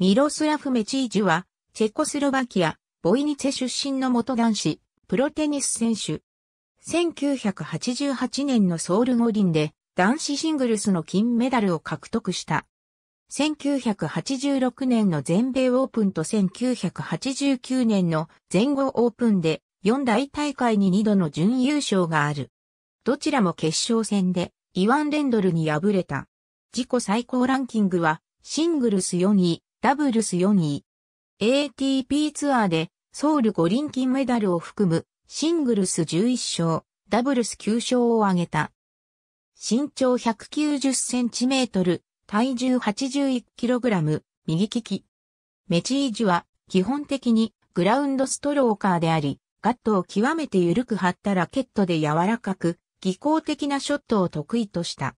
ミロスラフ・メチージュは、チェコスロバキア、ボイニツェ出身の元男子、プロテニス選手。1988年のソウル五輪で、男子シングルスの金メダルを獲得した。1986年の全米オープンと1989年の全豪オープンで四大大会に二度の準優勝がある。どちらも決勝戦でイワン・レンドルに敗れた。自己最高ランキングはシングルス4位、ダブルス4位。ATP ツアーでソウル五輪金メダルを含むシングルス11勝、ダブルス9勝を挙げた。身長190センチメートル、体重81キログラム、右利き。メチージュは基本的にグラウンドストローカーであり、ガットを極めて緩く張ったラケットで柔らかく、技巧的なショットを得意とした。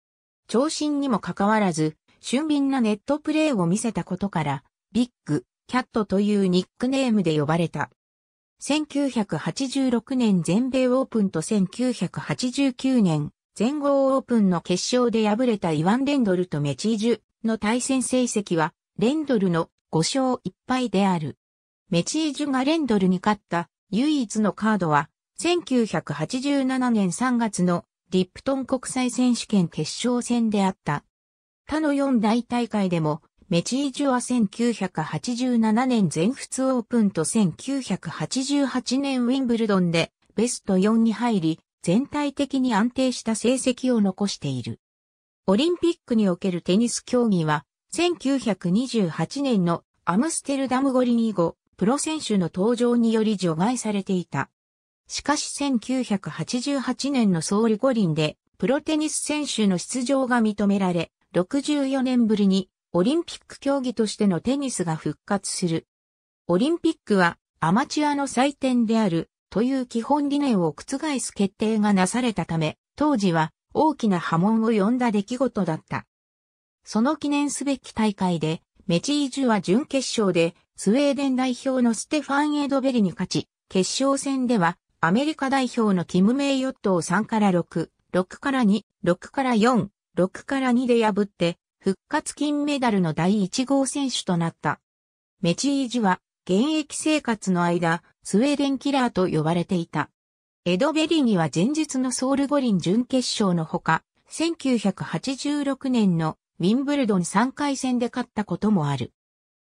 長身にもかかわらず、俊敏なネットプレーを見せたことから、ビッグ、キャットというニックネームで呼ばれた。1986年全米オープンと1989年全豪オープンの決勝で敗れたイワン・レンドルとメチージュの対戦成績はレンドルの5勝1敗である。メチージュがレンドルに勝った唯一のカードは1987年3月のリプトン国際選手権決勝戦であった。他の四大大会でも、メチージュは1987年全仏オープンと1988年ウィンブルドンでベスト4に入り、全体的に安定した成績を残している。オリンピックにおけるテニス競技は、1928年のアムステルダム五輪以後、プロ選手の登場により除外されていた。しかし1988年のソウル五輪で、プロテニス選手の出場が認められ、64年ぶりにオリンピック競技としてのテニスが復活する。オリンピックはアマチュアの祭典であるという基本理念を覆す決定がなされたため、当時は大きな波紋を呼んだ出来事だった。その記念すべき大会で、メチージュは準決勝でスウェーデン代表のステファン・エドベリに勝ち、決勝戦ではアメリカ代表のキム・メイヨットを3から6、6から2、6から4、6から2で破って、復活金メダルの第1号選手となった。メチージは、現役生活の間、スウェーデンキラーと呼ばれていた。エドベリーには前日のソウル五輪準決勝のほか、1986年のウィンブルドン3回戦で勝ったこともある。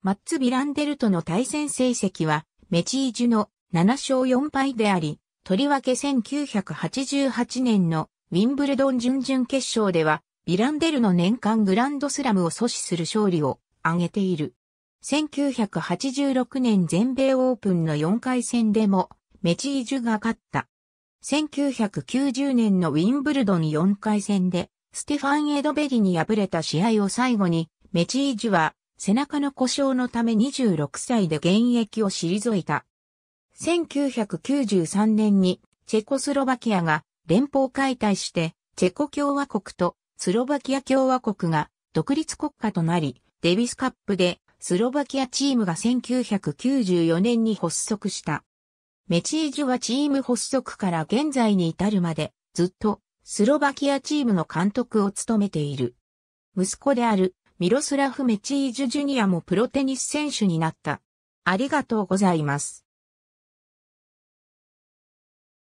マッツ・ビランデルとの対戦成績は、メチージュの7勝4敗であり、とりわけ1988年のウィンブルドン準々決勝ではビランデルの年間グランドスラムを阻止する勝利を挙げている。1986年全米オープンの4回戦でもメチージュが勝った。1990年のウィンブルドン4回戦でステファン・エドベリに敗れた試合を最後にメチージュは背中の故障のため26歳で現役を退いた。1993年にチェコスロバキアが連邦解体してチェコ共和国とスロバキア共和国が独立国家となり、デビスカップでスロバキアチームが1994年に発足した。メチージュはチーム発足から現在に至るまでずっとスロバキアチームの監督を務めている。息子であるミロスラフ・メチージュジュニアもプロテニス選手になった。ありがとうございます。